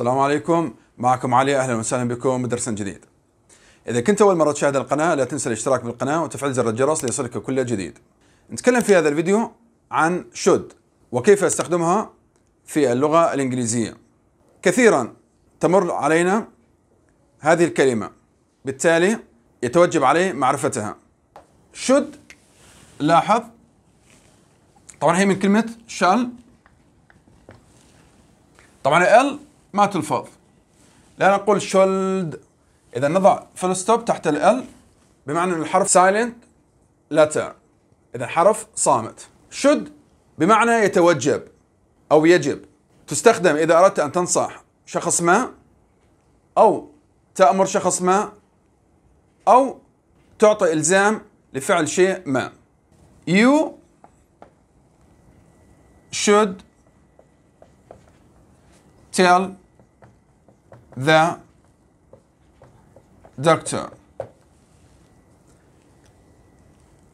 السلام عليكم معكم علي اهلا وسهلا بكم بدرس جديد. اذا كنت اول مره تشاهد القناه لا تنسى الاشتراك بالقناه وتفعيل زر الجرس ليصلك كل جديد. نتكلم في هذا الفيديو عن should وكيف استخدمها في اللغه الانجليزيه. كثيرا تمر علينا هذه الكلمه بالتالي يتوجب علي معرفتها. should لاحظ طبعا هي من كلمه shall طبعا ال ما تلفظ لا نقول شولد إذا نضع فل ستوب تحت ال بمعنى أن الحرف سايلنت letter إذا حرف صامت should بمعنى يتوجب أو يجب تستخدم إذا أردت أن تنصح شخص ما أو تأمر شخص ما أو تعطي إلزام لفعل شيء ما you should tell the doctor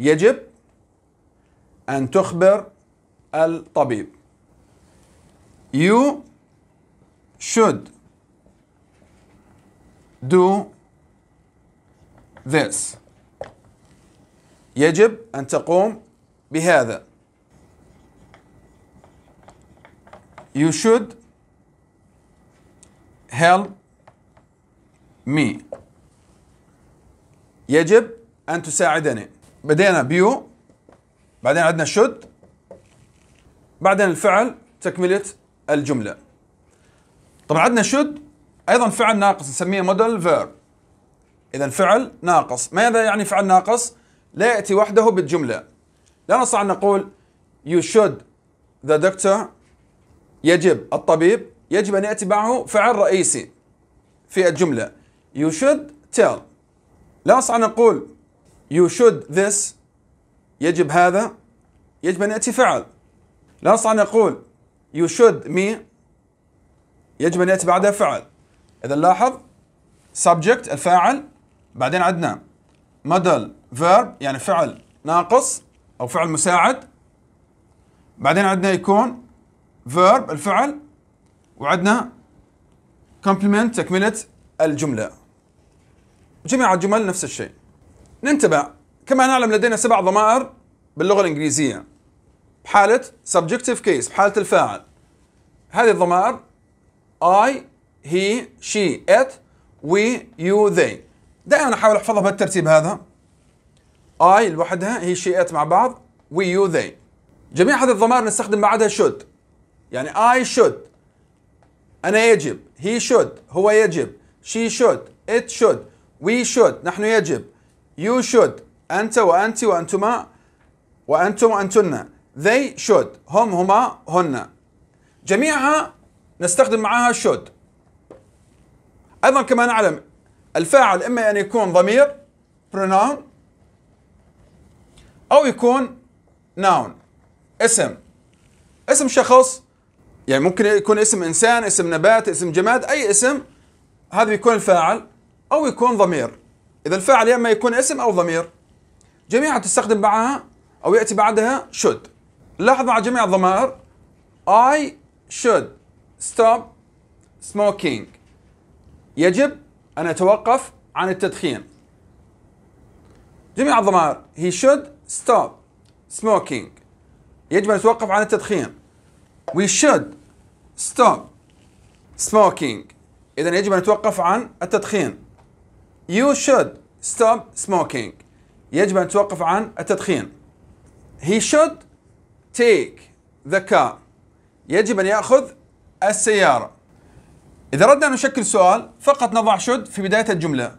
يجب أن تخبر الطبيب you should do this يجب أن تقوم بهذا you should help me يجب أن تساعدني بدينا بيو بعدين عندنا should بعدين الفعل تكملة الجملة طبعا عندنا should أيضا فعل ناقص نسميه model verb إذا فعل ناقص ماذا يعني فعل ناقص؟ لا يأتي وحده بالجملة لا نستطيع أن نقول you should the doctor يجب الطبيب يجب أن يأتي معه فعل رئيسي في الجملة You should tell لا يصح أن نقول You should this يجب هذا يجب أن يأتي فعل لا يصح أن نقول You should me يجب أن يأتي بعدها فعل إذا لاحظ subject الفاعل بعدين عدنا model verb يعني فعل ناقص أو فعل مساعد بعدين عندنا يكون verb الفعل وعندنا كومبلمنت تكملة الجملة جميع الجمل نفس الشيء ننتبه كما نعلم لدينا سبع ضمائر باللغة الإنجليزية بحالة subjective case بحالة الفاعل هذه الضمائر I, he, she, it, we, you, they دائما أحاول أحفظها بالترتيب هذا I لوحدها هي she, it مع بعض we, you, they جميع هذه الضمائر نستخدم بعدها should يعني I should أنا يجب he should هو يجب she should it should we should نحن يجب you should أنت وأنت وأنتما وأنتم وأنتن they should هم هما هن جميعها نستخدم معها should أيضا كما نعلم الفاعل إما أن يكون ضمير pronoun أو يكون noun اسم اسم شخص يعني ممكن يكون اسم انسان اسم نبات اسم جماد اي اسم هذا بيكون الفاعل او يكون ضمير اذا الفاعل يا اما يكون اسم او ضمير جميعا تستخدم معها او ياتي بعدها should لاحظ مع جميع الضمائر I should stop smoking يجب ان اتوقف عن التدخين جميع الضمائر he should stop smoking يجب ان اتوقف عن التدخين We should stop smoking. إذا يجب أن نتوقف عن التدخين. You should stop smoking. يجب أن نتوقف عن التدخين. He should take the car. يجب أن يأخذ السيارة. إذا أردنا أن نشكل سؤال فقط نضع should في بداية الجملة.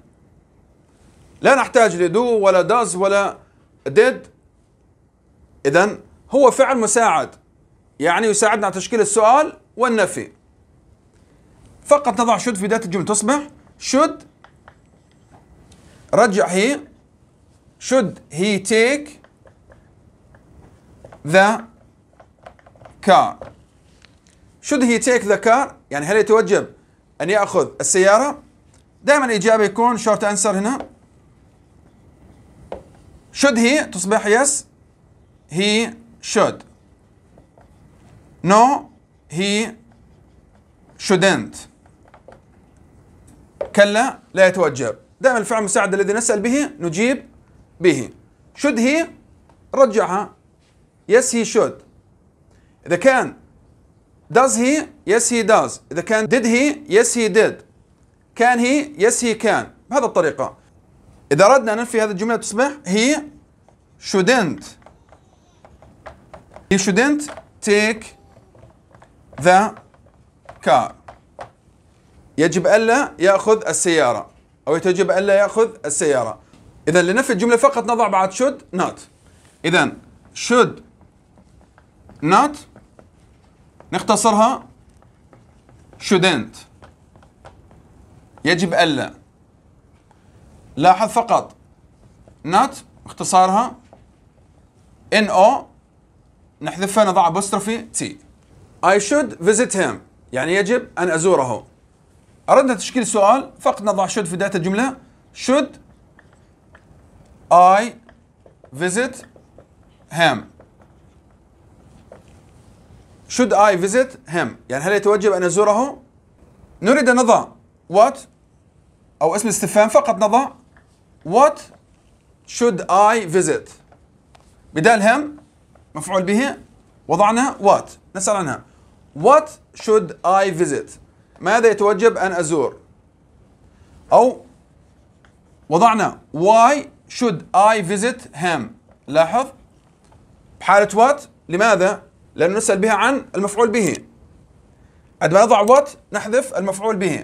لا نحتاج لدو ولا does ولا did. إذا هو فعل مساعد يعني يساعدنا على تشكيل السؤال والنفي فقط نضع should في بداية الجملة تصبح should رجع هي should he take the car should he take the car يعني هل يتوجب أن يأخذ السيارة دائما الإجابة يكون شورت أنسر هنا should he تصبح yes he should No, he shouldn't. كلا لا يتوجب. دائما الفعل المساعد الذي نسأل به نجيب به. Should he رجعها. Yes he should. إذا كان does he yes he does. إذا كان did he yes he did. Can he yes he can. بهذه الطريقة. إذا أردنا أن ننفي هذه الجملة تصبح he shouldn't. He shouldn't take ذا كار يجب ألا يأخذ السيارة أو يجب ألا يأخذ السيارة إذا لنفي الجملة فقط نضع بعد should not إذا should not نختصرها shouldn't يجب ألا لاحظ فقط not اختصارها او نحذفها نضع apostrophe تي I should visit him يعني يجب أن أزوره أردنا تشكيل سؤال فقط نضع should في بداية الجملة should I visit him should I visit him يعني هل يتوجب أن أزوره نريد أن نضع what أو اسم استفهام فقط نضع what should I visit بدال him مفعول به وضعنا what نسأل عنها What should I visit? ماذا يتوجب أن أزور؟ أو وضعنا Why should I visit him? لاحظ بحالة what لماذا؟ لأن نسأل بها عن المفعول به عندما نضع what نحذف المفعول به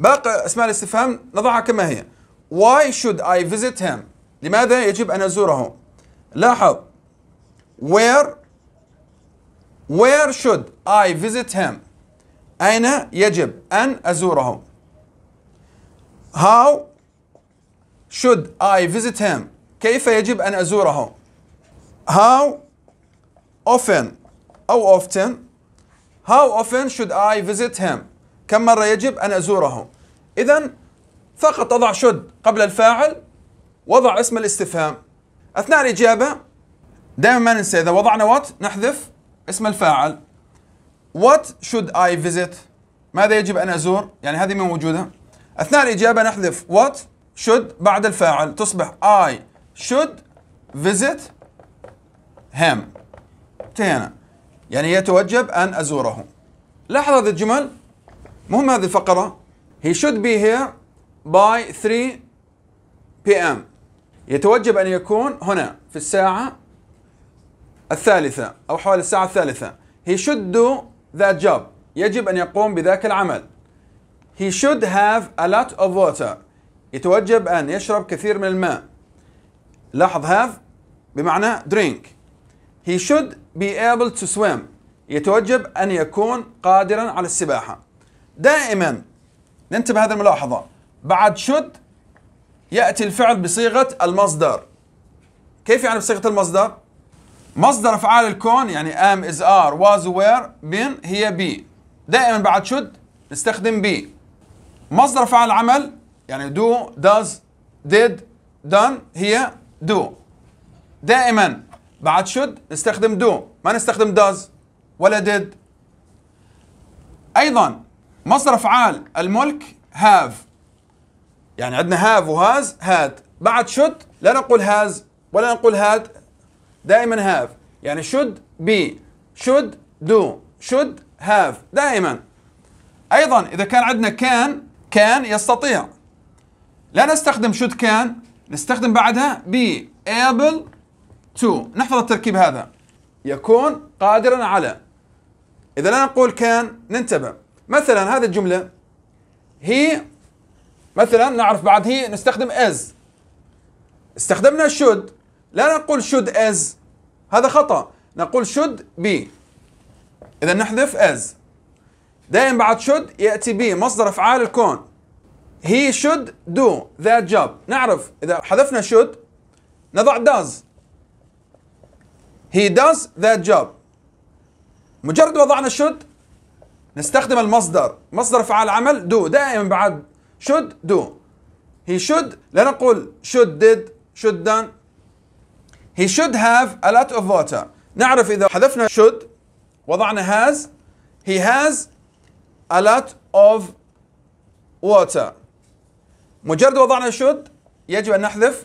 باقي أسماء الاستفهام نضعها كما هي Why should I visit him? لماذا يجب أن أزوره؟ لاحظ Where Where should I visit him? أين يجب أن أزوره? How should I visit him? كيف يجب أن أزوره? How often أو often How often should I visit him? كم مرة يجب أن أزوره؟ إذا فقط أضع should قبل الفاعل وضع اسم الاستفهام أثناء الإجابة دائما ما ننسى إذا وضعنا what نحذف اسم الفاعل What should I visit ماذا يجب أن أزور يعني هذه ما موجودة أثناء الإجابة نحذف what should بعد الفاعل تصبح I should visit him انتهينا يعني يتوجب أن أزوره لاحظ هذه الجمل مهم هذه الفقرة He should be here by 3 p.m. يتوجب أن يكون هنا في الساعة الثالثة أو حوالي الساعة الثالثة he should do that job يجب أن يقوم بذاك العمل he should have a lot of water يتوجب أن يشرب كثير من الماء لاحظ have بمعنى drink he should be able to swim يتوجب أن يكون قادرا على السباحة دائما ننتبه هذه الملاحظة بعد should يأتي الفعل بصيغة المصدر كيف يعني بصيغة المصدر؟ مصدر افعال الكون يعني ام از ار واز وير بين هي بي دائما بعد شد نستخدم بي مصدر افعال العمل يعني دو داز ديد دان هي دو دائما بعد شد نستخدم دو ما نستخدم داز ولا ديد ايضا مصدر افعال الملك هاف يعني عندنا هاف وهاز هاد بعد شد لا نقول هاز ولا نقول هاد دائما هاف يعني should be should do should have دائما ايضا اذا كان عندنا كان كان يستطيع لا نستخدم should كان نستخدم بعدها be able to نحفظ التركيب هذا يكون قادرا على إذا لا نقول كان ننتبه مثلا هذه الجملة هي مثلا نعرف بعد هي نستخدم از استخدمنا should لا نقول should as هذا خطأ نقول should be إذا نحذف as دائما بعد should يأتي be مصدر أفعال الكون he should do that job نعرف إذا حذفنا should نضع does he does that job مجرد وضعنا should نستخدم المصدر مصدر فعل عمل do دائما بعد should do he should لا نقول should did should done He should have a lot of water. نعرف إذا حذفنا should وضعنا has He has a lot of water. مجرد وضعنا should يجب أن نحذف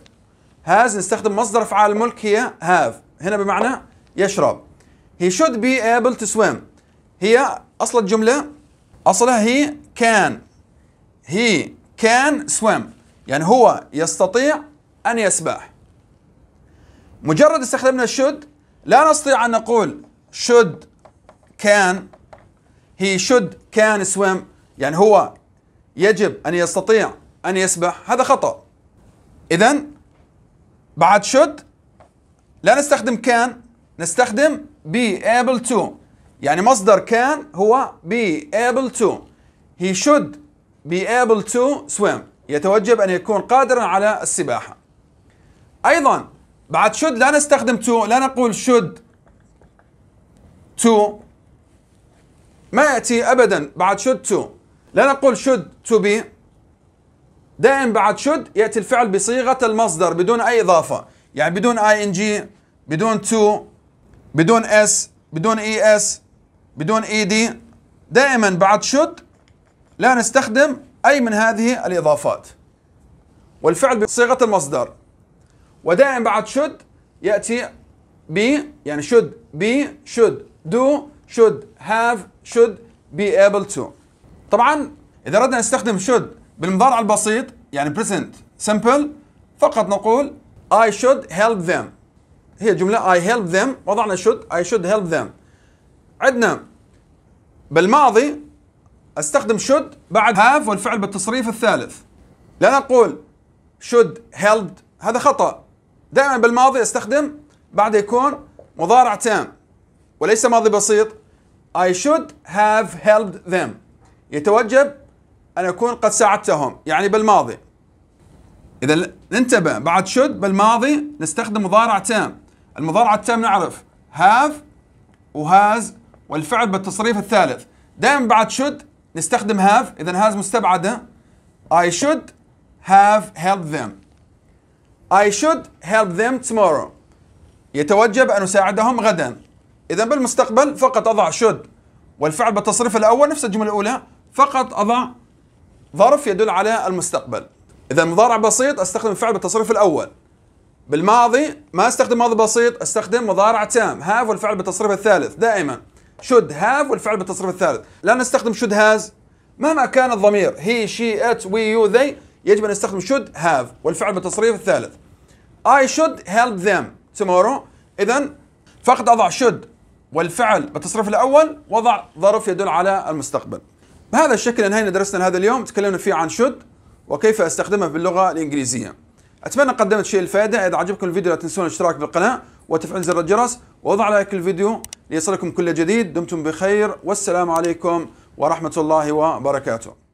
has نستخدم مصدر أفعال الملك هي have هنا بمعنى يشرب. He should be able to swim. هي أصل الجملة أصلها he can. He can swim. يعني هو يستطيع أن يسبح. مجرد استخدمنا should لا نستطيع أن نقول should can he should can swim يعني هو يجب أن يستطيع أن يسبح هذا خطأ إذا بعد should لا نستخدم can نستخدم be able to يعني مصدر can هو be able to he should be able to swim يتوجب أن يكون قادرا على السباحة أيضا بعد should لا نستخدم to لا نقول should to ما يأتي أبدا بعد should to لا نقول should to be دائما بعد should يأتي الفعل بصيغة المصدر بدون أي إضافة يعني بدون ing بدون to بدون s بدون es بدون ed دائما بعد should لا نستخدم أي من هذه الإضافات والفعل بصيغة المصدر ودائم بعد should يأتي be يعني should be should do should have should be able to طبعا إذا أردنا نستخدم should بالمضارع البسيط يعني present simple فقط نقول I should help them هي جملة I help them وضعنا should I should help them عندنا بالماضي استخدم should بعد have والفعل بالتصريف الثالث لا نقول should helped هذا خطأ دائما بالماضي استخدم بعد يكون مضارع تام وليس ماضي بسيط I should have helped them يتوجب أن أكون قد ساعدتهم يعني بالماضي إذا ننتبه بعد should بالماضي نستخدم مضارع تام المضارع التام نعرف have و has والفعل بالتصريف الثالث دائما بعد should نستخدم have إذا has مستبعدة I should have helped them I should help them tomorrow يتوجب أن أساعدهم غدا إذا بالمستقبل فقط أضع should والفعل بالتصريف الأول نفس الجملة الأولى فقط أضع ظرف يدل على المستقبل إذا مضارع بسيط أستخدم الفعل بالتصريف الأول بالماضي ما أستخدم ماضي بسيط أستخدم مضارع تام have والفعل بالتصريف الثالث دائما should have والفعل بالتصريف الثالث لا نستخدم should has مهما كان الضمير he, she, it, we, you, they يجب أن نستخدم should have والفعل بالتصريف الثالث I should help them tomorrow إذا فقط أضع should والفعل بالتصريف الأول وضع ظرف يدل على المستقبل بهذا الشكل انهينا درسنا هذا اليوم تكلمنا فيه عن should وكيف استخدمه باللغة الإنجليزية أتمنى قدمت شيء الفائدة إذا عجبكم الفيديو لا تنسون الاشتراك بالقناة وتفعيل زر الجرس ووضع لايك الفيديو ليصلكم كل جديد دمتم بخير والسلام عليكم ورحمة الله وبركاته